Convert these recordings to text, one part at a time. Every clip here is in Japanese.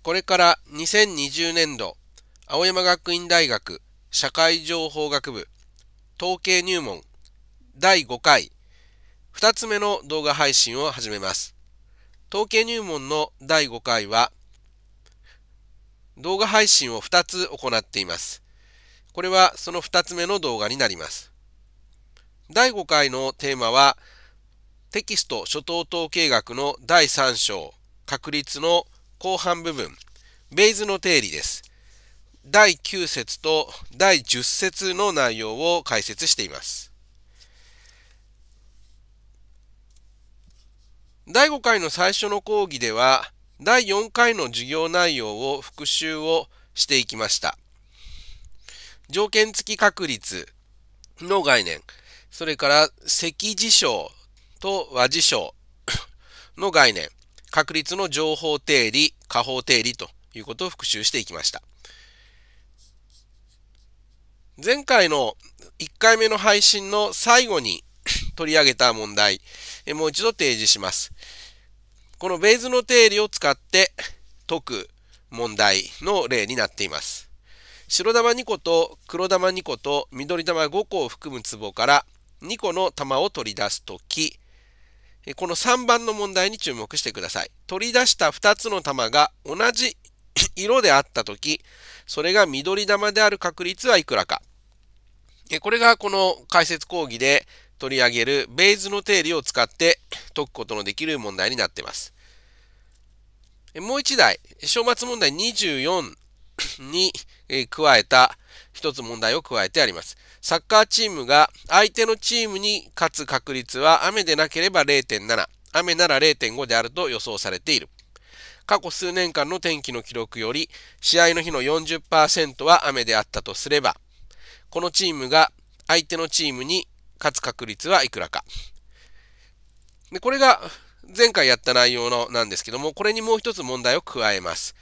これから2020年度、青山学院大学社会情報学部統計入門第5回2つ目の動画配信を始めます。統計入門の第5回は動画配信を2つ行っています。これはその2つ目の動画になります。第5回のテーマはテキスト初等統計学の第3章確率の後半部分、ベイズの定理です。第9節と第10節の内容を解説しています。第5回の最初の講義では、第4回の授業内容を復習をしていきました。条件付き確率の概念、それから積事象と和事象の概念、確率の情報定理、下方定理ということを復習していきました。前回の1回目の配信の最後に取り上げた問題、もう一度提示します。このベーズの定理を使って解く問題の例になっています。白玉2個と黒玉2個と緑玉5個を含む壺から2個の玉を取り出すとき、この3番の問題に注目してください。取り出した2つの玉が同じ 色であったとき、それが緑玉である確率はいくらか。これがこの解説講義で取り上げるベイズの定理を使って解くことのできる問題になっています。もう1台、正末問題24に加えた1つ問題を加えてあります。サッカーチームが相手のチームに勝つ確率は雨でなければ0.7、雨なら0.5であると予想されている。過去数年間の天気の記録より試合の日の40%は雨であったとすれば、このチームが相手のチームに勝つ確率はいくらか。でこれが前回やった内容のなんですけども、これにもう一つ問題を加えます。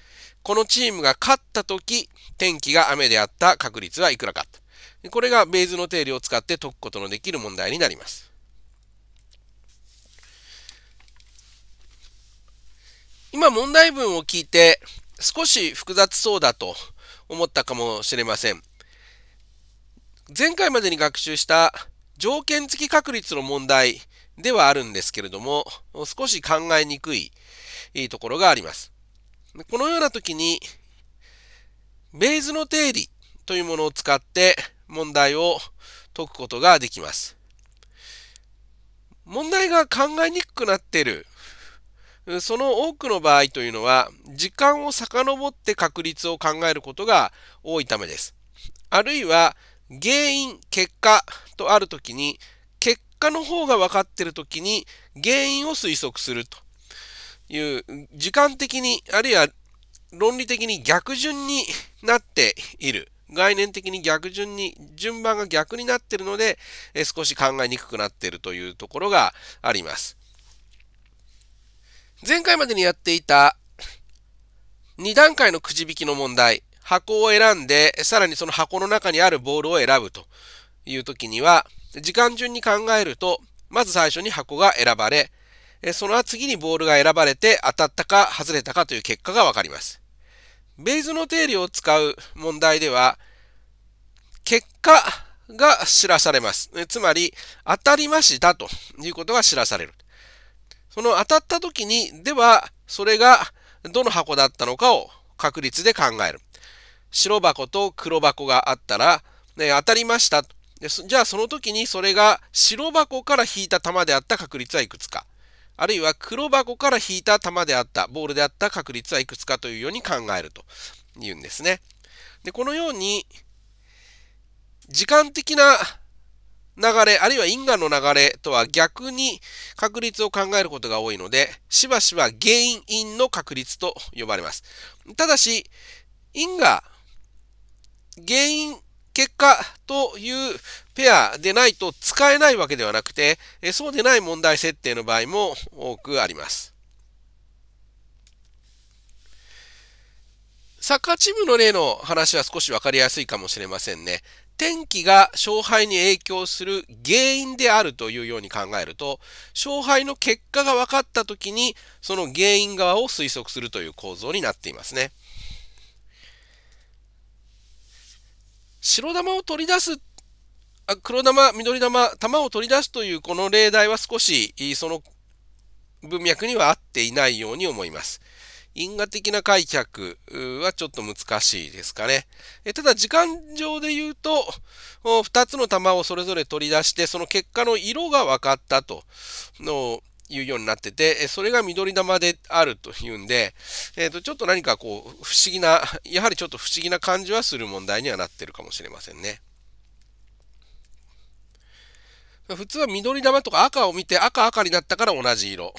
このチームが勝った時、天気が雨であった確率はいくらかこれがベーズの定理を使って解くことのできる問題になります。今問題文を聞いて少し複雑そうだと思ったかもしれません。前回までに学習した条件付き確率の問題ではあるんですけれども、少し考えにくいところがあります。このような時に、ベーズの定理というものを使って問題を解くことができます。問題が考えにくくなっている。その多くの場合というのは、時間を遡って確率を考えることが多いためです。あるいは、原因、結果とあるときに、結果の方が分かっているときに、原因を推測するという、時間的に、あるいは論理的に逆順になっている。概念的に逆順に、順番が逆になってるので、え少し考えにくくなっているというところがあります。前回までにやっていた2段階のくじ引きの問題、箱を選んで、さらにその箱の中にあるボールを選ぶという時には、時間順に考えると、まず最初に箱が選ばれ、その次にボールが選ばれて当たったか外れたかという結果がわかります。ベイズの定理を使う問題では、結果が知らされます。つまり、当たりましたということが知らされる。その当たった時に、では、それがどの箱だったのかを確率で考える。白箱と黒箱があったら、ね、当たりました。でじゃあその時にそれが白箱から引いた玉であった確率はいくつか。あるいは黒箱から引いた球であった、ボールであった確率はいくつかというように考えるというんですね。で、このように、時間的な流れ、あるいは因果の流れとは逆に確率を考えることが多いので、しばしば原因の確率と呼ばれます。ただし、因果、原因結果というペアでないと使えないわけではなくて、そうでない問題設定の場合も多くあります。サッカーチームの例の話は少しわかりやすいかもしれませんね。天気が勝敗に影響する原因であるというように考えると、勝敗の結果が分かった時に、その原因側を推測するという構造になっていますね。白玉を取り出す、あ黒玉、緑玉、玉を取り出すというこの例題は少しその文脈には合っていないように思います。因果的な解釈はちょっと難しいですかね。ただ時間上で言うと、2つの玉をそれぞれ取り出して、その結果の色が分かったと。のいうようになってて、それが緑玉であるというんで、えー、とちょっと何かこう不思議な、やはりちょっと不思議な感じはする問題にはなってるかもしれませんね。普通は緑玉とか赤を見て赤赤になったから同じ色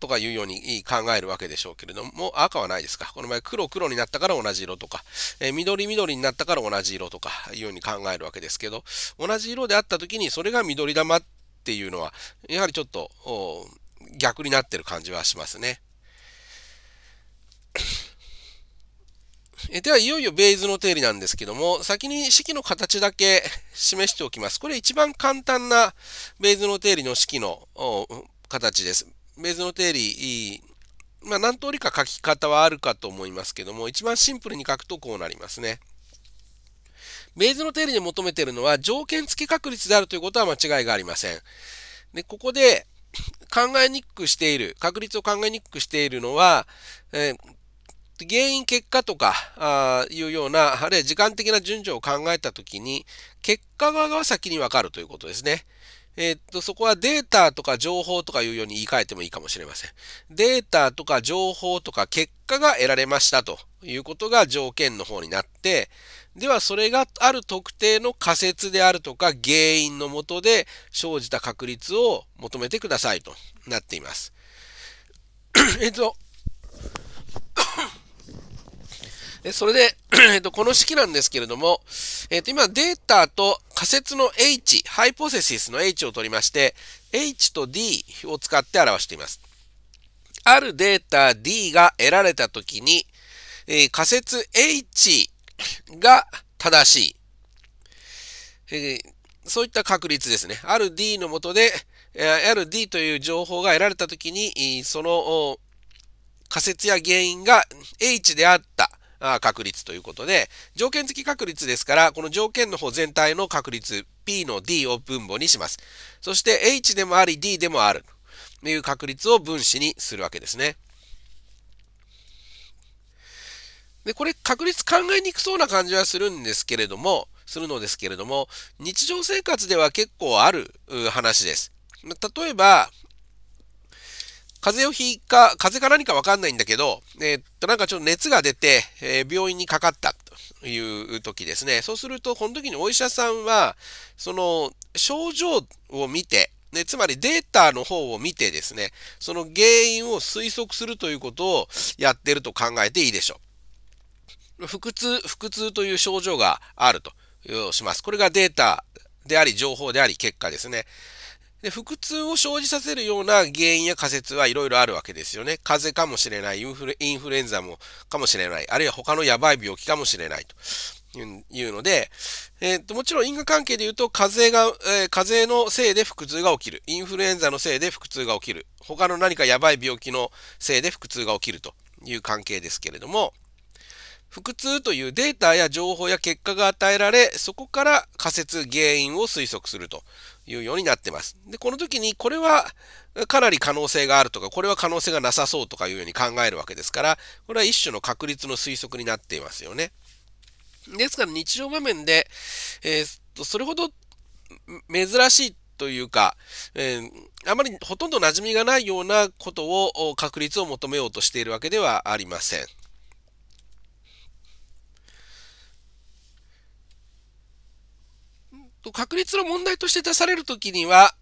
とかいうように考えるわけでしょうけれども、赤はないですか。この前黒黒になったから同じ色とか、えー、緑緑になったから同じ色とかいうように考えるわけですけど、同じ色であった時にそれが緑玉ってっていうのは、やはりちょっと逆になってる感じはしますね。えでは、いよいよベイズの定理なんですけども、先に式の形だけ 示しておきます。これ一番簡単なベイズの定理の式の形です。ベイズの定理、まあ、何通りか書き方はあるかと思いますけども、一番シンプルに書くとこうなりますね。ベイズの定理に求めているのは条件付き確率であるということは間違いがありません。で、ここで考えにくくしている、確率を考えにくくしているのは、えー、原因、結果とかあいうような、あるいは時間的な順序を考えたときに、結果側が先にわかるということですね。えー、っと、そこはデータとか情報とかいうように言い換えてもいいかもしれません。データとか情報とか結果が得られましたということが条件の方になって、ではそれがある特定の仮説であるとか原因のもとで生じた確率を求めてくださいとなっています。えっと、それで、えっと、この式なんですけれども、えっと、今データと仮説の H、ハイポセシスの H を取りまして、H と D を使って表しています。あるデータ D が得られたときに、えー、仮説 H が正しい。えー、そういった確率ですね。ある D のもとで、ある D という情報が得られたときに、その仮説や原因が H であった確率ということで、条件付き確率ですから、この条件の方全体の確率 P の D を分母にします。そして H でもあり D でもあるという確率を分子にするわけですね。で、これ確率考えにくそうな感じはするんですけれども、するのですけれども、日常生活では結構ある話です。例えば、風邪をひいか、風邪か何かわかんないんだけど、えー、っと、なんかちょっと熱が出て、えー、病院にかかったという時ですね。そうすると、この時にお医者さんは、その、症状を見て、ね、つまりデータの方を見てですね、その原因を推測するということをやってると考えていいでしょう。腹痛、腹痛という症状があるとします。これがデータであり、情報であり、結果ですね。で腹痛を生じさせるような原因や仮説はいろいろあるわけですよね。風邪かもしれないインフル、ンフルエンザもかもしれない、あるいは他のやばい病気かもしれないというので、えー、ともちろん因果関係で言うと、風邪が、えー、風邪のせいで腹痛が起きる、インフルエンザのせいで腹痛が起きる、他の何かやばい病気のせいで腹痛が起きるという関係ですけれども、腹痛というデータや情報や結果が与えられ、そこから仮説、原因を推測するというようになってます。で、この時にこれはかなり可能性があるとか、これは可能性がなさそうとかいうように考えるわけですから、これは一種の確率の推測になっていますよね。ですから日常場面で、えー、っと、それほど珍しいというか、えー、あまりほとんど馴染みがないようなことを確率を求めようとしているわけではありません。確率の問題として出されるときには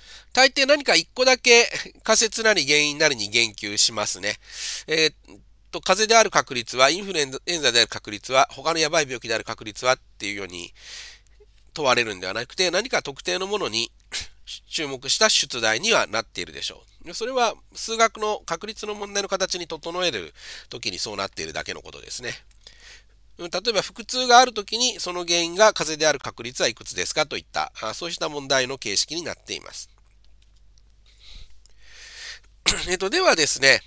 大抵何か一個だけ仮説なり原因なりに言及しますね。えー、っと、風邪である確率は、インフルエンザである確率は、他のやばい病気である確率はっていうように問われるんではなくて、何か特定のものに 注目した出題にはなっているでしょう。それは数学の確率の問題の形に整えるときにそうなっているだけのことですね。例えば腹痛があるときにその原因が風邪である確率はいくつですかといったそうした問題の形式になっています。えっと、ではですね、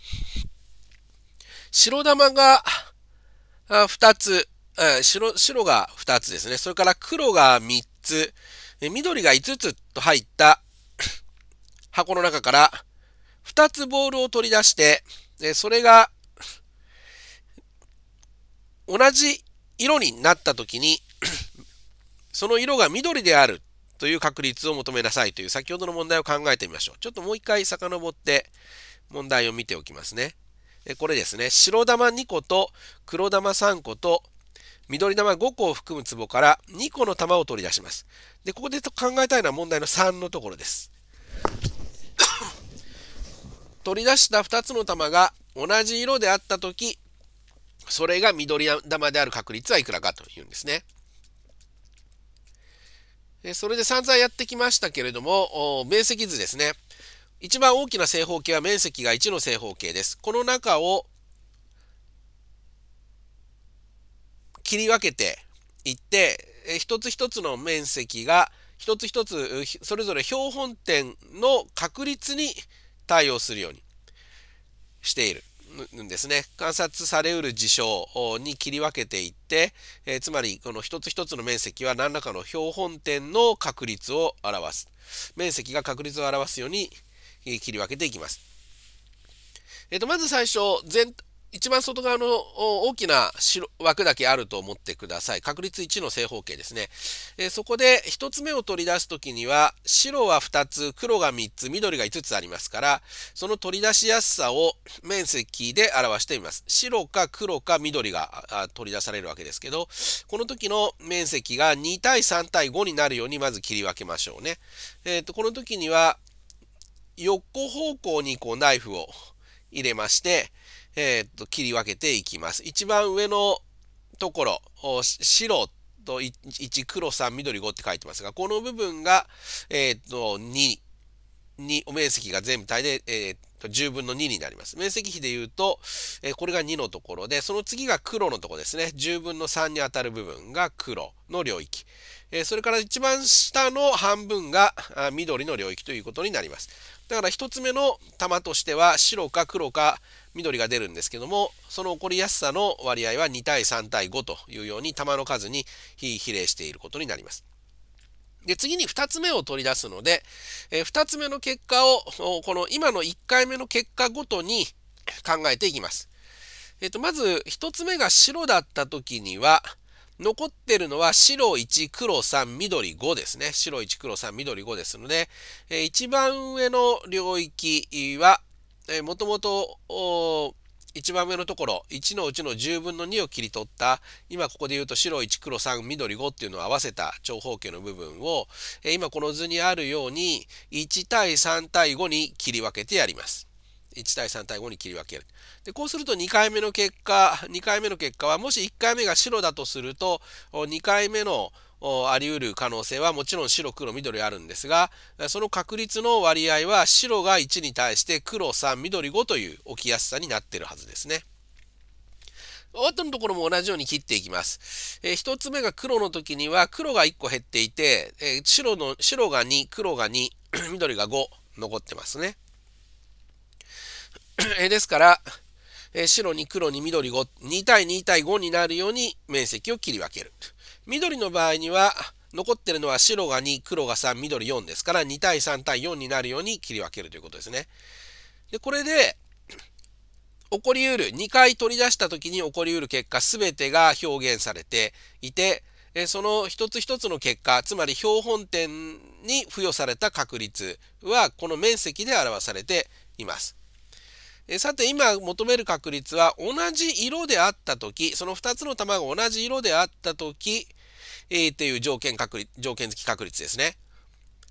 白玉が2つ、白白が2つですね、それから黒が3つ、緑が5つと入った 箱の中から2つボールを取り出して、それが同じ色になった時に その色が緑であるという確率を求めなさいという先ほどの問題を考えてみましょう。ちょっともう一回遡って問題を見ておきますね。これですね、白玉2個と黒玉3個と緑玉5個を含む壺から2個の玉を取り出します。で、ここで考えたいのは問題の3のところです。取り出した2つの玉が同じ色であった時それが緑玉である確率はいくらかというんですね。それで散々やってきましたけれども、面積図ですね。一番大きな正方形は面積が1の正方形です。この中を切り分けていって、一つ一つの面積が一つ一つそれぞれ標本点の確率に対応するようにしている。んですね観察されうる事象に切り分けていって、えー、つまりこの一つ一つの面積は何らかの標本点の確率を表す面積が確率を表すように切り分けていきます。えっ、ー、と、まず最初、全、一番外側の大きな枠だけあると思ってください。確率1の正方形ですね。えそこで1つ目を取り出すときには、白は2つ、黒が3つ、緑が5つありますから、その取り出しやすさを面積で表してみます。白か黒か緑が取り出されるわけですけど、この時の面積が2対3対5になるようにまず切り分けましょうね。えっ、ー、と、この時には、横方向にこうナイフを入れまして、えー、っと、切り分けていきます。一番上のところ、白と 1, 黒3、緑5って書いてますが、この部分が、えー、っと、2。2面積が全体で、えー、と10分の2になります。面積比で言うと、えー、これが2のところで、その次が黒のところですね。10分の3に当たる部分が黒の領域。えー、それから一番下の半分が緑の領域ということになります。だから1つ目の玉としては白か黒か緑が出るんですけどもその起こりやすさの割合は2対3対5というように球の数に比例していることになります。で次に2つ目を取り出すので、え2つ目の結果をこの今の1回目の結果ごとに考えていきます。えっと、まず1つ目が白だった時には残ってるのは白1黒3緑5ですね白1黒3緑5ですので、え一番上の領域はえもともと1番目のところ1のうちの10分の2を切り取った今ここで言うと白1黒3緑5っていうのを合わせた長方形の部分を、え今この図にあるように1対3対5に切り分けてやります。1対3対5に切り分ける。で、こうすると2回目の結果、2回目の結果は、もし1回目が白だとすると、2回目のあり得る可能性はもちろん白黒緑あるんですがその確率の割合は白が1に対して黒3緑5という起きやすさになってるはずですね。たのところも同じように切っていきます。えー、1つ目が黒の時には黒が1個減っていて、えー、白の白が2黒が2 緑が5残ってますね。えー、ですから、え白に黒に緑52対2対5になるように面積を切り分ける。緑の場合には、残ってるのは白が2、黒が3、緑4ですから、2対3対4になるように切り分けるということですね。で、これで、起こりうる、2回取り出した時に起こりうる結果全てが表現されていて、その一つ一つの結果、つまり標本点に付与された確率は、この面積で表されています。さて今求める確率は同じ色であった時その2つの玉が同じ色であった時えー、っていう条件確率、条件付き確率ですね。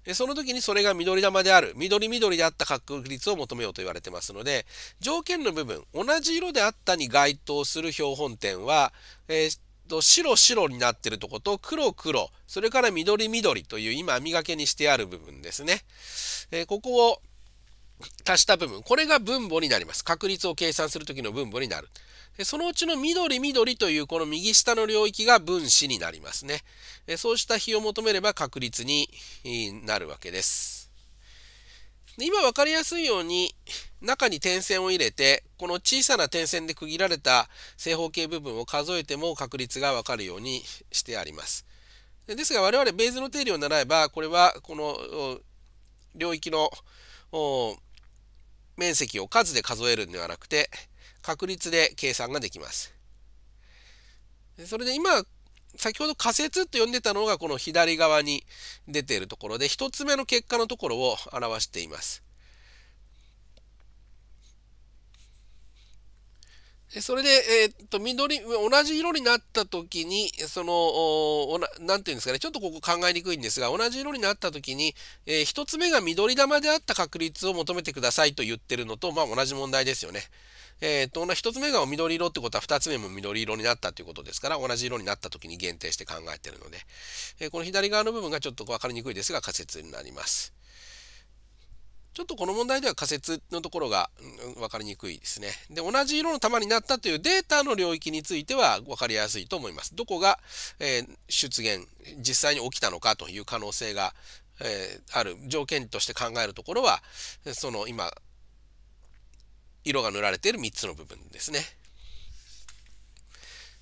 でその時にそれが緑玉である、緑緑であった確率を求めようと言われてますので、条件の部分、同じ色であったに該当する標本点は、えーと白白になってるとこと黒黒それから緑緑という今網がけにしてある部分ですね、えー、ここを足した部分これが分母になります確率を計算する時の分母になるそのうちの緑緑というこの右下の領域が分子になりますね。そうした比を求めれば確率になるわけです。で今分かりやすいように中に点線を入れてこの小さな点線で区切られた正方形部分を数えても確率がわかるようにしてあります。ですが我々ベースの定理を習えばこれはこの領域の面積を数で数えるんではなくて確率で計算ができます。それで今、先ほど仮説って呼んでたのがこの左側に出ているところで一つ目の結果のところを表しています。それで、えー、っと緑同じ色になった時にその何て言うんですかねちょっとここ考えにくいんですが同じ色になった時に、えー、1つ目が緑玉であった確率を求めてくださいと言ってるのと、まあ、同じ問題ですよね。えー、と、1つ目が緑色ってことは2つ目も緑色になったということですから、同じ色になった時に限定して考えているので、えー、この左側の部分がちょっと分かりにくいですが、仮説になります。ちょっとこの問題では仮説のところが分かりにくいですね。で、同じ色の玉になったというデータの領域については分かりやすいと思います。どこが、えー、出現、実際に起きたのかという可能性が、えー、ある条件として考えるところは、その今色が塗られている3つの部分ですね。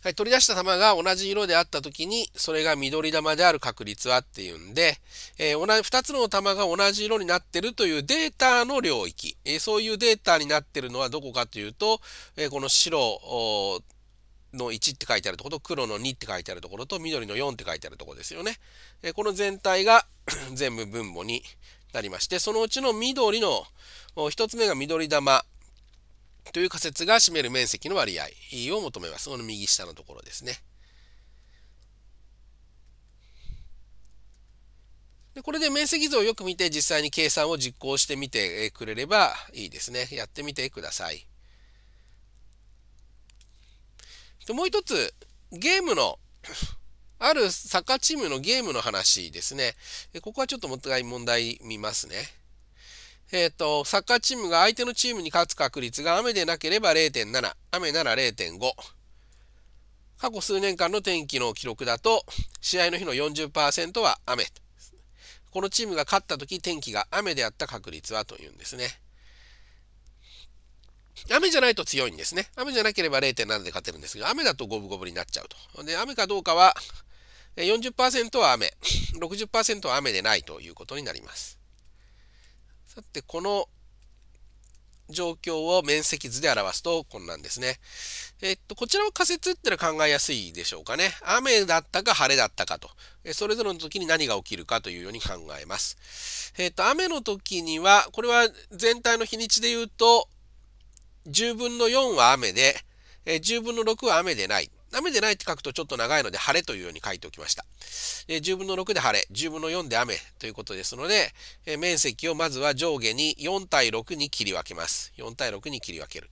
はい、取り出した球が同じ色であった時に、それが緑玉である確率はっていうんで、えー、同じ2つの球が同じ色になってるというデータの領域、えー、そういうデータになってるのはどこかというと、えー、この白の1って書いてあるところと黒の2って書いてあるところと緑の4って書いてあるところですよね。えこの全体が 全部分母になりまして、そのうちの緑の1つ目が緑玉という仮説が占める面積の割合を求めます。この右下のところですね。でこれで面積図をよく見て実際に計算を実行してみてくれればいいですね。やってみてください。でもう一つゲームのあるサッカーチームのゲームの話ですね。ここはちょっともう一回問題見ますね。えっ、ー、と、サッカーチームが相手のチームに勝つ確率が雨でなければ0.7、雨なら0.5。過去数年間の天気の記録だと、試合の日の40%は雨。このチームが勝った時、天気が雨であった確率はというんですね。雨じゃないと強いんですね。雨じゃなければ0.7で勝てるんですが、雨だと五分五分になっちゃうと。で、雨かどうかは40%は雨、60%は雨でないということになります。さて、この状況を面積図で表すとこんなんですね。えっと、こちらは仮説ってのは考えやすいでしょうかね。雨だったか晴れだったかと。それぞれの時に何が起きるかというように考えます。えっと、雨の時には、これは全体の日にちで言うと、10分の4は雨で、10分の6は雨でない。雨でないって書くとちょっと長いので、晴れというように書いておきました。で10分の6で晴れ、10分の4で雨ということですので、えー、面積をまずは上下に4対6に切り分けます。4対6に切り分ける。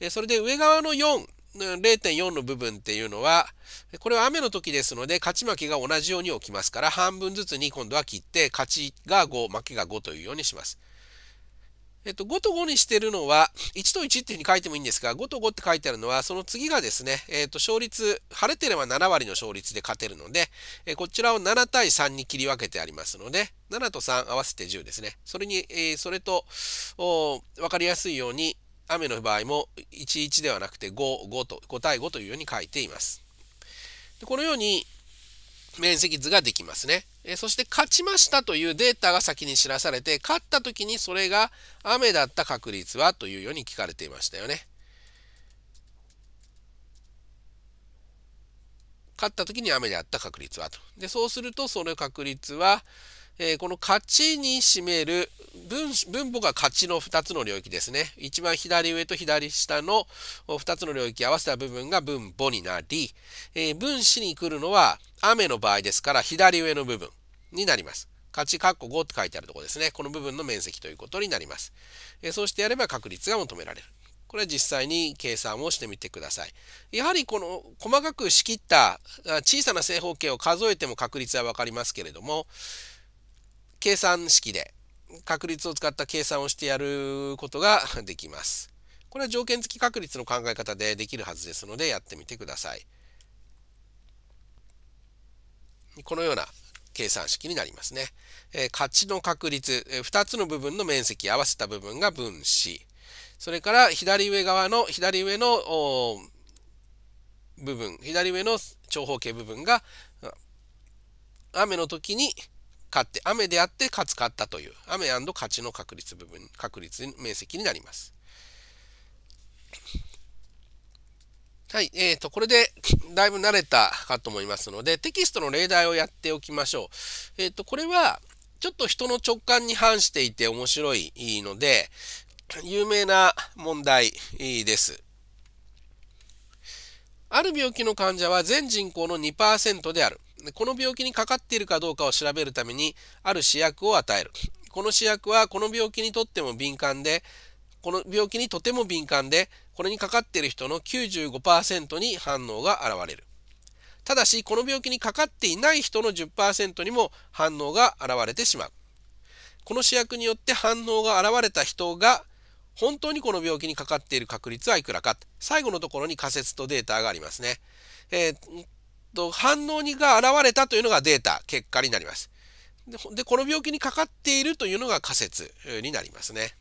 えそれで上側の4、0.4の部分っていうのは、これは雨の時ですので、勝ち負けが同じように起きますから、半分ずつに今度は切って、勝ちが5、負けが5というようにします。えっと、5と5にしてるのは、1と1っていうふうに書いてもいいんですが、5と5って書いてあるのは、その次がですね、えっと、勝率、晴れてれば7割の勝率で勝てるので、えこちらを7対3に切り分けてありますので、7と3合わせて10ですね。それに、えそれと、分かりやすいように、雨の場合も11ではなくて5、5と、5対5というように書いています。でこのように面積図ができますね。えそして勝ちましたというデータが先に知らされて、勝った時にそれが雨だった確率はというように聞かれていましたよね。勝った時に雨であった確率はと。で、そうするとその確率は、えー、この勝ちに占める分分母が勝ちの2つの領域ですね。一番左上と左下の2つの領域合わせた部分が分母になり、えー、分子に来るのは雨の場合ですから左上の部分になります。勝ち括弧5って書いてあるところですね。この部分の面積ということになります。えー、そうしてやれば確率が求められる。これは実際に計算をしてみてください。やはりこの細かく仕切った小さな正方形を数えても確率は分かりますけれども、計算式で確率を使った計算をしてやることが できます。これは条件付き確率の考え方でできるはずですのでやってみてください。このような計算式になりますね。えー、価値の確率、えー、2つの部分の面積合わせた部分が分子。それから左上側の左上の部分、左上の長方形部分が雨の時に勝って、雨であって勝つ勝ったという、雨勝ちの確率部分、確率面積になります。はい、えーと、これでだいぶ慣れたかと思いますので、テキストの例題をやっておきましょう。えっ、ー、と、これは、ちょっと人の直感に反していて面白いので、有名な問題です。ある病気の患者は全人口の2%である。この病気にかかっているかどうかを調べるためにある試薬を与えるこの試薬はこの病気にとっても敏感でこの病気にとても敏感でこれにかかっている人の95%に反応が現れるただしこの病気にかかっていない人の10%にも反応が現れてしまうこの試薬によって反応が現れた人が本当にこの病気にかかっている確率はいくらか最後のところに仮説とデータがありますね、えー、と、反応にが現れたというのがデータ、結果になります。で、この病気にかかっているというのが仮説になりますね。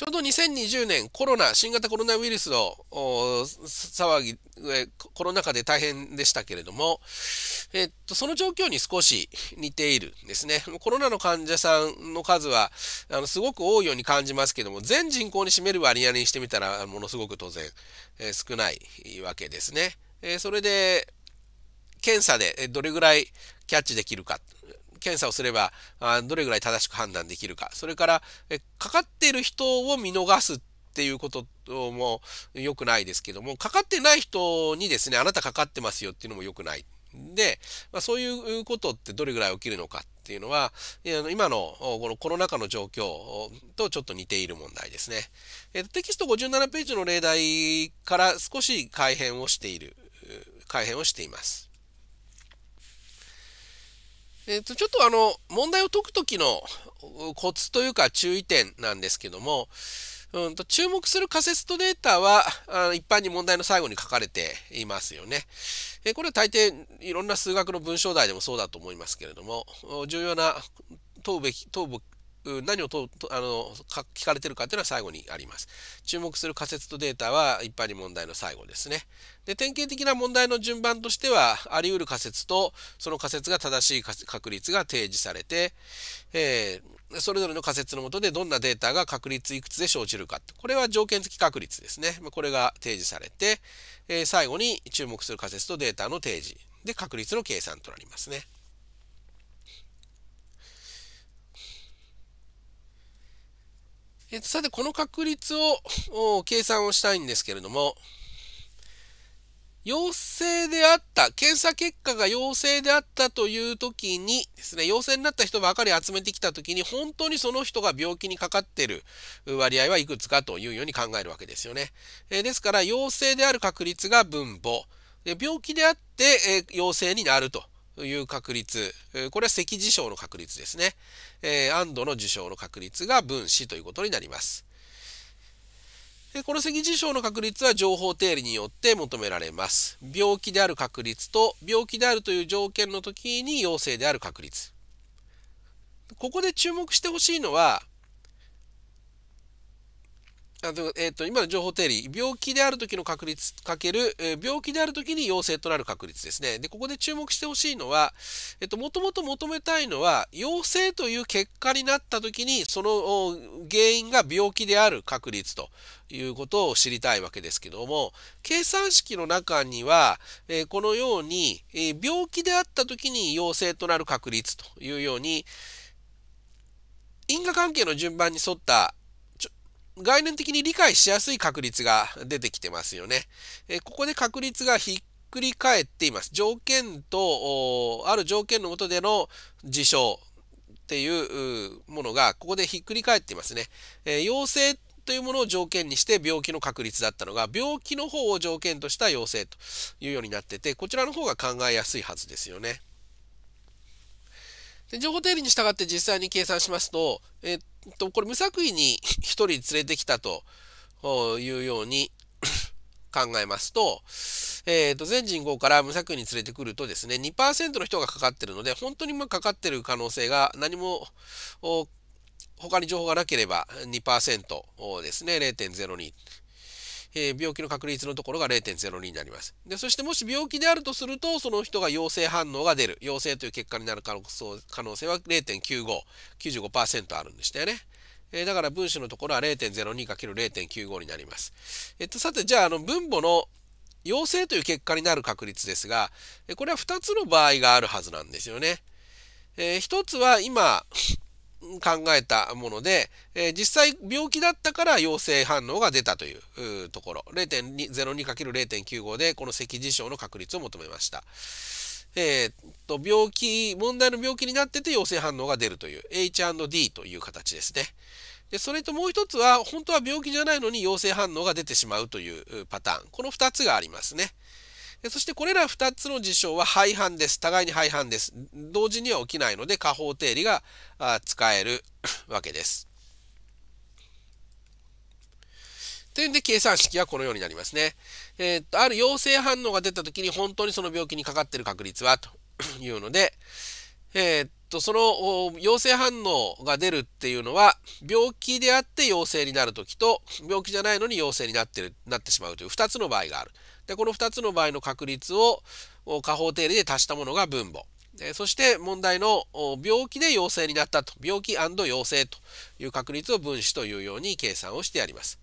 ちょうど2020年コロナ、新型コロナウイルスの騒ぎ、コロナ禍で大変でしたけれども、えっと、その状況に少し似ているんですね。コロナの患者さんの数は、あの、すごく多いように感じますけども、全人口に占める割合にしてみたら、ものすごく当然、えー、少ないわけですね。えー、それで、検査でどれぐらいキャッチできるか検査をすればどれぐらい正しく判断できるかそれからかかっている人を見逃すっていうことも良くないですけどもかかってない人にですねあなたかかってますよっていうのも良くない。で、まあ、そういうことってどれぐらい起きるのかっていうのは今のこのコロナ禍の状況とちょっと似ている問題ですね。テキスト57ページの例題から少し改変をしている改変をしています。えっ、と、ちょっとあの、問題を解くときのコツというか注意点なんですけども、うんと、注目する仮説とデータは、あ一般に問題の最後に書かれていますよね。えこれは大抵いろんな数学の文章題でもそうだと思いますけれども、重要な問うべき、問う何をとあの聞かれてるかというのは最後にあります。注目する仮説とデータは一般に問題の最後ですね。で典型的な問題の順番としてはあり得る仮説とその仮説が正しい確率が提示されて、えー、それぞれの仮説のもとでどんなデータが確率いくつで生じるかこれは条件付き確率ですね。これが提示されて、えー、最後に注目する仮説とデータの提示で確率の計算となりますね。えさて、この確率を 計算をしたいんですけれども、陽性であった、検査結果が陽性であったという時にですね、陽性になった人ばかり集めてきた時に、本当にその人が病気にかかっている割合はいくつかというように考えるわけですよね。えですから、陽性である確率が分母、で病気であって、え陽性になるとという確率、これは赤字象の確率ですね。えー、安堵の事象の確率が分子ということになります。でこの積事象の確率は情報定理によって求められます。病気である確率と病気であるという条件の時に陽性である確率。ここで注目してほしいのはあとえーと、今の情報定理、病気である時の確率かける、えー、病気である時に陽性となる確率ですね。で、ここで注目してほしいのは、えっ、ー、と、もともと求めたいのは、陽性という結果になった時に、その原因が病気である確率ということを知りたいわけですけども、計算式の中には、えー、このように、え病気であった時に陽性となる確率というように、因果関係の順番に沿った概念的に理解しやすい確率が出てきてますよね。えここで確率がひっくり返っています。条件と、ある条件のもとでの事象っていうものが、ここでひっくり返っていますね。え陽性というものを条件にして病気の確率だったのが、病気の方を条件とした陽性というようになってて、こちらの方が考えやすいはずですよね。で情報定理に従って実際に計算しますと、えっと、これ無作為に1 人連れてきたというように 考えますと、えっ、ー、と、全人口から無作為に連れてくるとですね、2%の人がかかってるので、本当にまかかってる可能性が何も、他に情報がなければ2%ですね、0.02。えー、病気の確率のところが0.02になります。で、そしてもし病気であるとすると、その人が陽性反応が出る、陽性という結果になる可能性は0.95、95%あるんでしたよね。えー、だから分子のところは 0.02×0.95 になります。えっと、さて、じゃあ、あの、分母の陽性という結果になる確率ですが、これは2つの場合があるはずなんですよね。えー、1つは今、考えたもので、えー、実際病気だったから陽性反応が出たというところ 0.02×0.95 でこの赤字症の確率を求めました。えー、っと病気問題の病気になってて陽性反応が出るという H&D という形ですね。でそれともう一つは本当は病気じゃないのに陽性反応が出てしまうというパターンこの2つがありますね。そしてこれら2つの事象は廃反です。互いに廃反です。同時には起きないので、下方定理が使える わけです。というんで計算式はこのようになりますね。えー、っと、ある陽性反応が出た時に本当にその病気にかかってる確率はと いうので、えー、っと、その陽性反応が出るっていうのは、病気であって陽性になる時と、病気じゃないのに陽性になってるなってしまうという2つの場合がある。でこの2つの場合の確率を下方定理で足したものが分母。そして問題の病気で陽性になったと病気陽性という確率を分子というように計算をしてやります。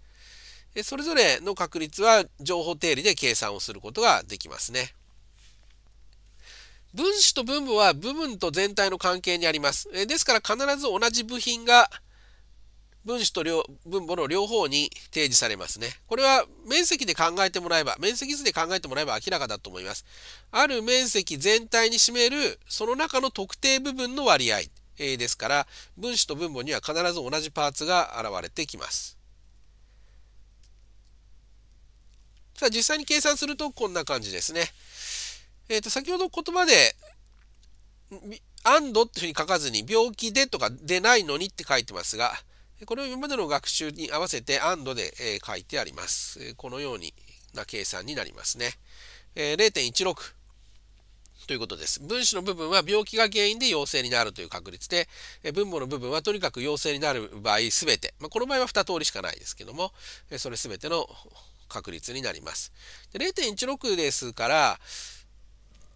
それぞれの確率は情報定理で計算をすることができますね。分子と分母は部分と全体の関係にあります。ですから必ず同じ部品が分子と分母の両方に提示されますね。これは面積で考えてもらえば、面積図で考えてもらえば明らかだと思います。ある面積全体に占める、その中の特定部分の割合、えですから、分子と分母には必ず同じパーツが現れてきます。さあ、実際に計算するとこんな感じですね。えっ、ー、と、先ほど言葉で、アンドっていうふうに書かずに、病気でとか出ないのにって書いてますが、これを今までの学習に合わせて AND で書いてあります。このような計算になりますね。0.16ということです。分子の部分は病気が原因で陽性になるという確率で、分母の部分はとにかく陽性になる場合すべて、まこの場合は2通りしかないですけども、それすべての確率になります。0.16ですから、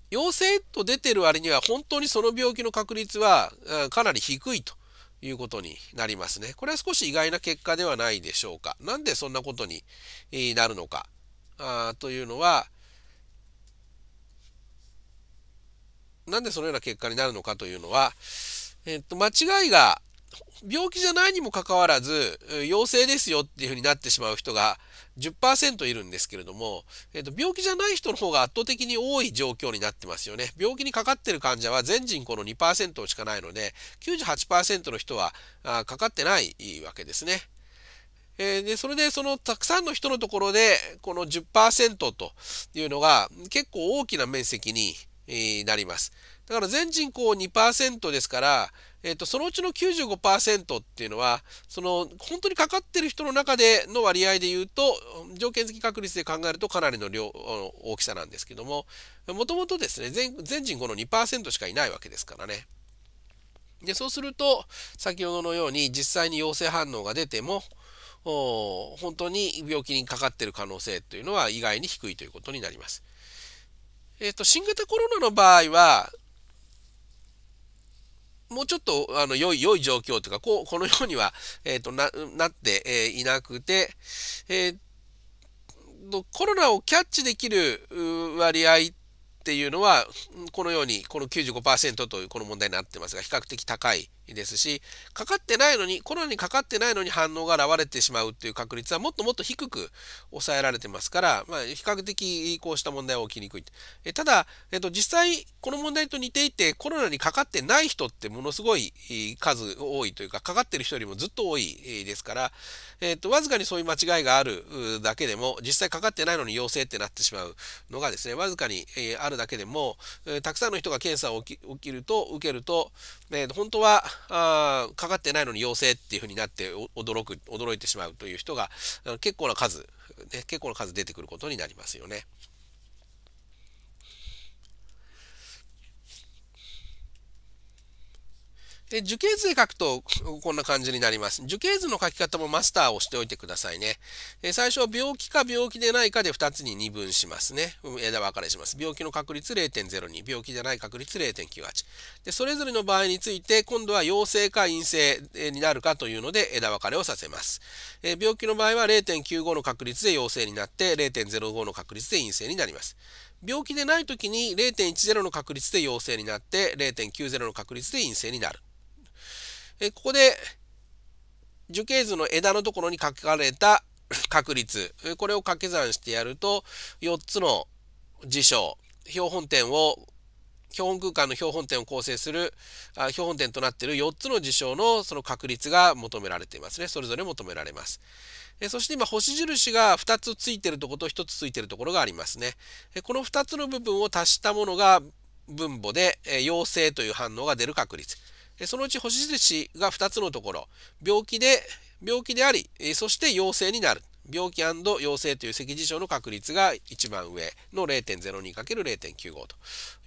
陽性と出てる割には本当にその病気の確率はかなり低いということになりますね。これは少し意外な結果ではないでしょうか。なんでそんなことになるのかあというのは、なんでそのような結果になるのかというのは、えっと、間違いが病気じゃないにもかかわらず、陽性ですよっていうふうになってしまう人が10%いるんですけれども、えと、病気じゃない人の方が圧倒的に多い状況になってますよね。病気にかかってる患者は全人口の2%しかないので、98%の人はあかかってないわけですね。えー、でそれでそのたくさんの人のところでこの10%というのが結構大きな面積になります。だから全人口2%ですから、えっ、ー、と、そのうちの95%っていうのは、その、本当にかかってる人の中での割合で言うと、条件付き確率で考えるとかなりの量、大きさなんですけども、もともとですね、全全人口の2%しかいないわけですからね。で、そうすると、先ほどのように実際に陽性反応が出ても、本当に病気にかかっている可能性というのは意外に低いということになります。えっ、と、新型コロナの場合は、もうちょっとあの良い良い状況というかこうこのようには、えーと、ななって、えー、いなくて、えーと、コロナをキャッチできる割合っていうのはこのようにこの95%というこの問題になってますが比較的高いですし、かかってないのに、コロナにかかってないのに反応が現れてしまうという確率はもっともっと低く抑えられてますから、まあ、比較的こうした問題は起きにくい。えただ、えっと、実際、この問題と似ていて、コロナにかかってない人ってものすごい数多いというか、かかってる人よりもずっと多いですから、えっと、わずかにそういう間違いがあるだけでも、実際かかってないのに陽性ってなってしまうのがですね、わずかにあるだけでも、たくさんの人が検査を起き受けると、受けると、えっと、本当は、あかかってないのに陽性っていうふうになって驚く驚いてしまうという人が結構な数、ね、結構な数出てくることになりますよね。で、樹形図で書くと、こんな感じになります。樹形図の書き方もマスターをしておいてくださいね。で最初、は病気か病気でないかで2つに二分しますね。枝分かれします。病気の確率0.02、病気でない確率0.98。で、それぞれの場合について、今度は陽性か陰性になるかというので枝分かれをさせます。え病気の場合は0.95の確率で陽性になって、0.05の確率で陰性になります。病気でない時に0.10の確率で陽性になって、0.90の確率で陰性になる。えここで、樹形図の枝のところに書かれた 確率、これを掛け算してやると、4つの事象、標本点を、標本空間の標本点を構成する、あ標本点となっている4つの事象のその確率が求められていますね。それぞれ求められます。えそして今、星印が2つついているところと1つついているところがありますね。えこの2つの部分を足したものが分母で、え陽性という反応が出る確率。そのうち星印が2つのところ、病気で、病気であり、そして陽性になる。病気陽性という赤字症の確率が一番上の 0.02×0.95 と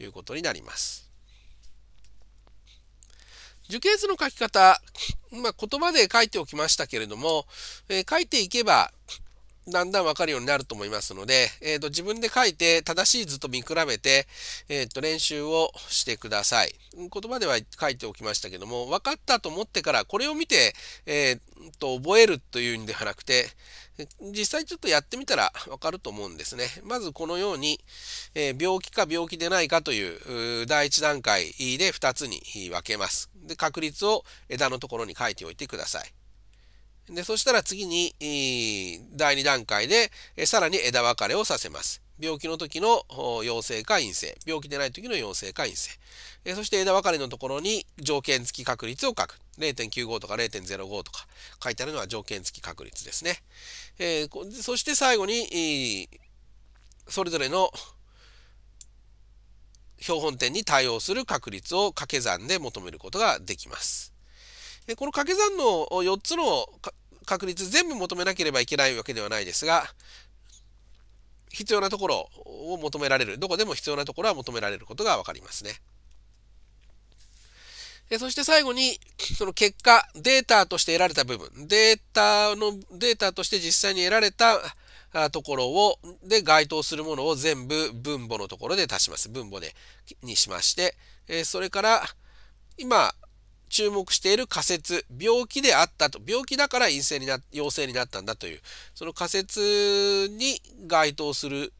いうことになります。樹形図の書き方、まあ、言葉で書いておきましたけれども、えー、書いていけばだんだんわかるようになると思いますので、えっ、ー、と、自分で書いて正しい図と見比べて、えっ、ー、と、練習をしてください。言葉では書いておきましたけども、分かったと思ってからこれを見て、えー、と、覚えるというんではなくて、実際ちょっとやってみたらわかると思うんですね。まずこのように、え病気か病気でないかという第一段階で2つに分けます。で、確率を枝のところに書いておいてください。で、そしたら次に、第2段階で、さらに枝分かれをさせます。病気の時の陽性か陰性、病気でない時の陽性か陰性。そして枝分かれのところに条件付き確率を書く。0.95とか0.05とか書いてあるのは条件付き確率ですね。えー、そして最後に、それぞれの標本点に対応する確率を掛け算で求めることができます。でこの掛け算の4つの確率全部求めなければいけないわけではないですが、必要なところを求められる、どこでも必要なところは求められることが分かりますね。そして最後に、その結果、データとして得られた部分、データの、データとして実際に得られたところを、で、該当するものを全部分母のところで足します。分母で、にしまして、えそれから、今、注目している仮説、病気であったと、病気だから陰性にな、陽性になったんだという、その仮説に該当する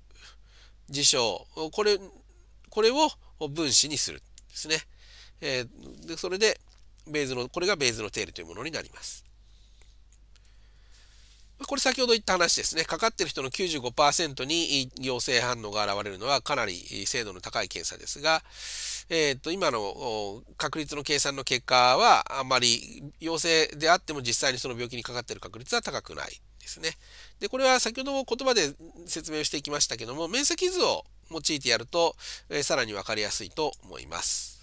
事象、これ、これを分子にするですね。えー、でそれで、ベーズの、これがベースの定理というものになります。これ先ほど言った話ですね。かかってる人の95%に陽性反応が現れるのはかなり精度の高い検査ですが、えっ、ー、と、今の確率の計算の結果は、あんまり陽性であっても実際にその病気にかかっている確率は高くないですね。で、これは先ほども言葉で説明していきましたけども、面積図を用いてやると、えー、さらに分かりやすいと思います。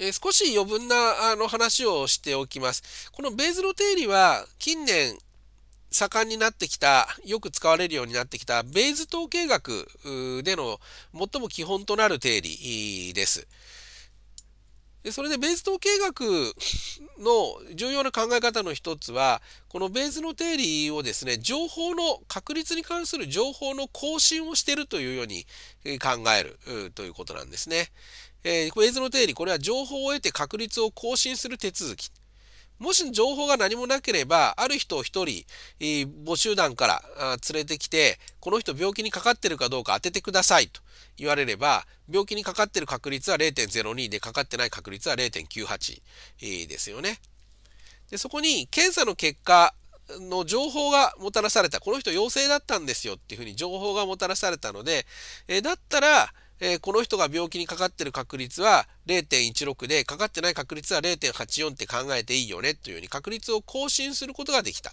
え少し余分なあの話をしておきます。このベーズの定理は近年盛んになってきた、よく使われるようになってきた、ベイズ統計学での最も基本となる定理です。でそれでベース統計学の重要な考え方の一つはこのベースの定理をですね情報の確率に関する情報の更新をしているというように考えるということなんですね。えー、ベースの定理これは情報を得て確率を更新する手続きもし情報が何もなければ、ある人を一人、えー、募集団から連れてきて、この人病気にかかってるかどうか当ててくださいと言われれば、病気にかかってる確率は0.02で、かかってない確率は0.98、えー、ですよね。で、そこに検査の結果の情報がもたらされた、この人陽性だったんですよっていうふうに情報がもたらされたので、えー、だったら、えー、この人が病気にかかってる確率は0.16で、かかってない確率は0.84って考えていいよねというように確率を更新することができた。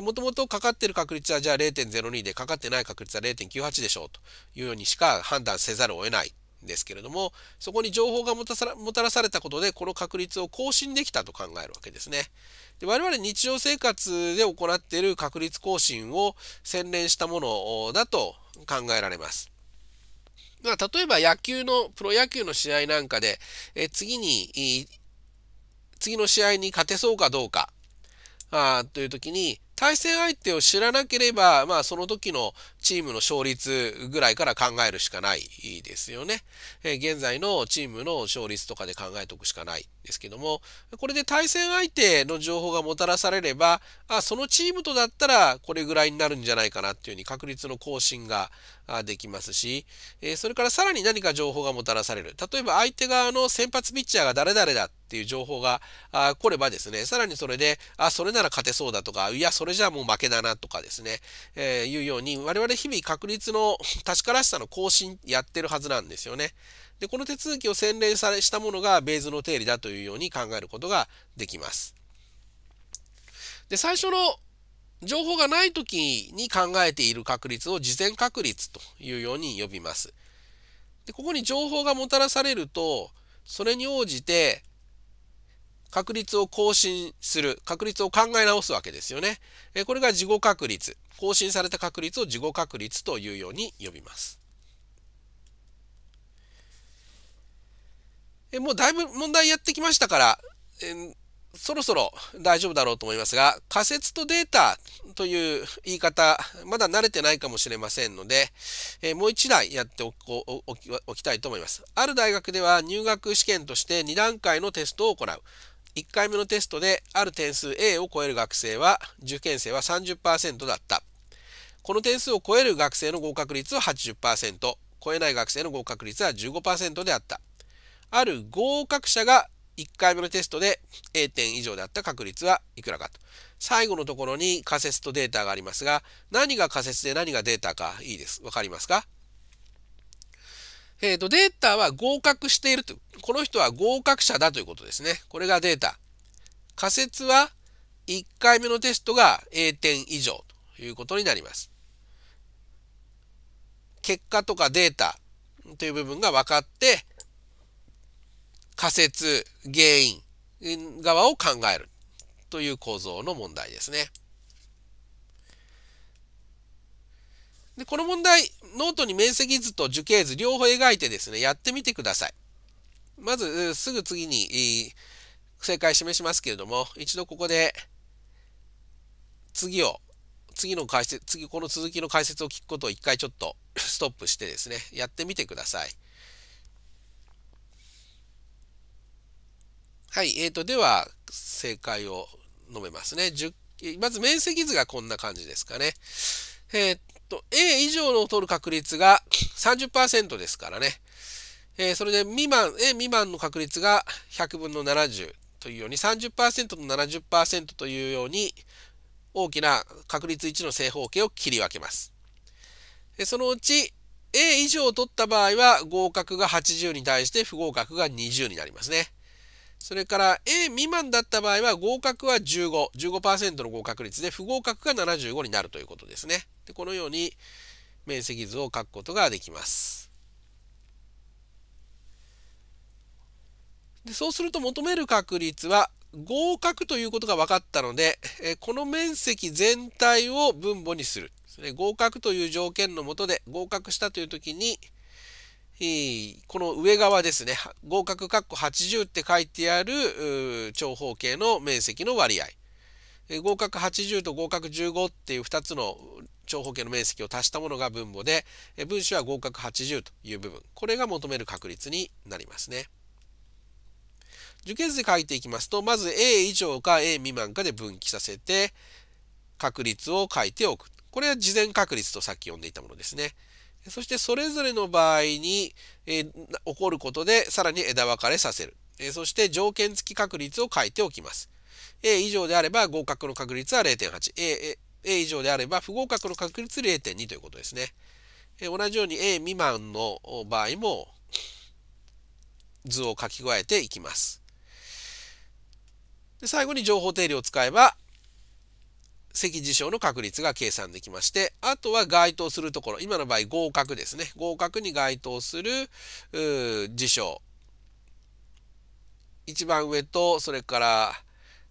もともとかかってる確率はじゃあ0.02で、かかってない確率は0.98でしょうというようにしか判断せざるを得ないんですけれども、そこに情報がもたらされたことで、この確率を更新できたと考えるわけですね。で我々日常生活で行っている確率更新を洗練したものだと考えられます。まあ、例えば野球の、プロ野球の試合なんかで、え次に、次の試合に勝てそうかどうか、あという時に、対戦相手を知らなければ、まあその時のチームの勝率ぐらいから考えるしかないですよね。え現在のチームの勝率とかで考えておくしかないですけども、これで対戦相手の情報がもたらされれば、あ、そのチームとだったらこれぐらいになるんじゃないかなっていうふうに確率の更新ができますし、えそれからさらに何か情報がもたらされる。例えば相手側の先発ピッチャーが誰々だっていう情報が来ればですね、さらにそれで、あ、それなら勝てそうだとか、いや、それそれじゃあもう負けだなとかですね、えー、いうように、我々日々確率の 確からしさの更新やってるはずなんですよね。で、この手続きを洗練されしたものがベースの定理だというように考えることができます。で、最初の情報がない時に考えている確率を事前確率というように呼びます。でここに情報がもたらされるとそれに応じて確率を更新する、確率を考え直すわけですよね。えこれが事後確率。更新された確率を事後確率というように呼びます。えもうだいぶ問題やってきましたから、えそろそろ大丈夫だろうと思いますが、仮説とデータという言い方、まだ慣れてないかもしれませんので、えもう一台やっておきたいと思います。ある大学では入学試験として2段階のテストを行う。1回目のテストである点数 A を超える学生は受験生は30%だったこの点数を超える学生の合格率は80%超えない学生の合格率は15%であったある合格者が1回目のテストで A 点以上であった確率はいくらかと最後のところに仮説とデータがありますが何が仮説で何がデータかいいです分かりますかえっ、ー、と、データは合格していると。この人は合格者だということですね。これがデータ。仮説は1回目のテストが A 点以上ということになります。結果とかデータという部分が分かって、仮説、原因側を考えるという構造の問題ですね。で、この問題、ノートに面積図と樹形図両方描いてですね、やってみてください。まず、すぐ次に、正解示しますけれども、一度ここで、次を、次の解説、次この続きの解説を聞くことを一回ちょっとストップしてですね、やってみてください。はい、えーと、では、正解を述べますね。まず面積図がこんな感じですかね。えーと、A 以上の取る確率が30%ですからね。えー、それで未満、A 未満の確率が100分の70というように30%と70%というように大きな確率1の正方形を切り分けます。そのうち A 以上を取った場合は合格が80に対して不合格が20になりますね。それから A 未満だった場合は合格は15、15%の合格率で不合格が75になるということですね。でこのように面積図を書くことができます。でそうすると求める確率は合格ということが分かったので、えこの面積全体を分母にする。合格という条件のもとで合格したという時に、この上側ですね合格括弧80って書いてある長方形の面積の割合合格80と合格15っていう2つの長方形の面積を足したものが分母で、分子は合格80という部分、これが求める確率になりますね。受験図で書いていきますと、まず A 以上か A 未満かで分岐させて、確率を書いておく。これは事前確率とさっき読んでいたものですね。そしてそれぞれの場合に、えー、起こることでさらに枝分かれさせる、えー、そして条件付き確率を書いておきます。A 以上であれば合格の確率は 0.8A A 以上であれば不合格の確率0.2ということですね。同じように A 未満の場合も図を書き加えていきます。で最後に情報定理を使えば積事象の確率が計算できましてあとは該当するところ今の場合合格ですね合格に該当する事象一番上とそれから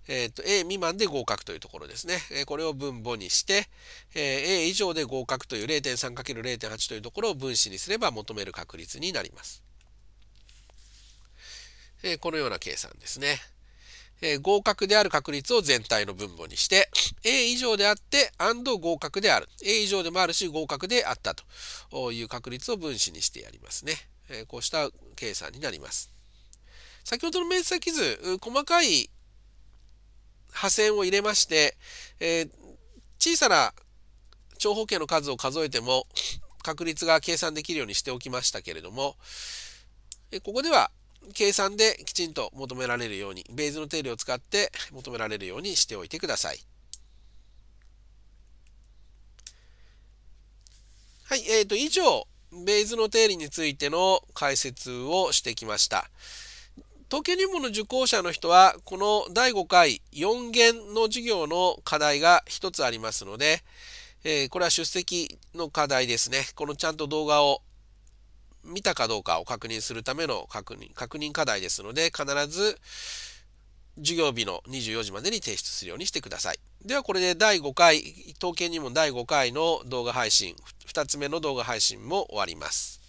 えっ、ー、と、A 未満で合格というところですね。えこれを分母にして、え A 以上で合格という 0.3×0.8 というところを分子にすれば求める確率になります。えこのような計算ですね。え合格である確率を全体の分母にして、A 以上であって、合格である。A 以上でもあるし、合格であったという確率を分子にしてやりますね。えこうした計算になります。先ほどの面積図、細かい破線を入れまして、えー、小さな長方形の数を数えても確率が計算できるようにしておきましたけれども、えここでは計算できちんと求められるように、ベーズの定理を使って求められるようにしておいてください。はい、えっ、ー、と、以上、ベーズの定理についての解説をしてきました。統計入門の受講者の人はこの第5回4弦の授業の課題が1つありますので、えー、これは出席の課題ですねこのちゃんと動画を見たかどうかを確認するための確認確認課題ですので必ず授業日の24時までに提出するようにしてください。ではこれで第5回、統計入門第5回の動画配信、2つ目の動画配信も終わります。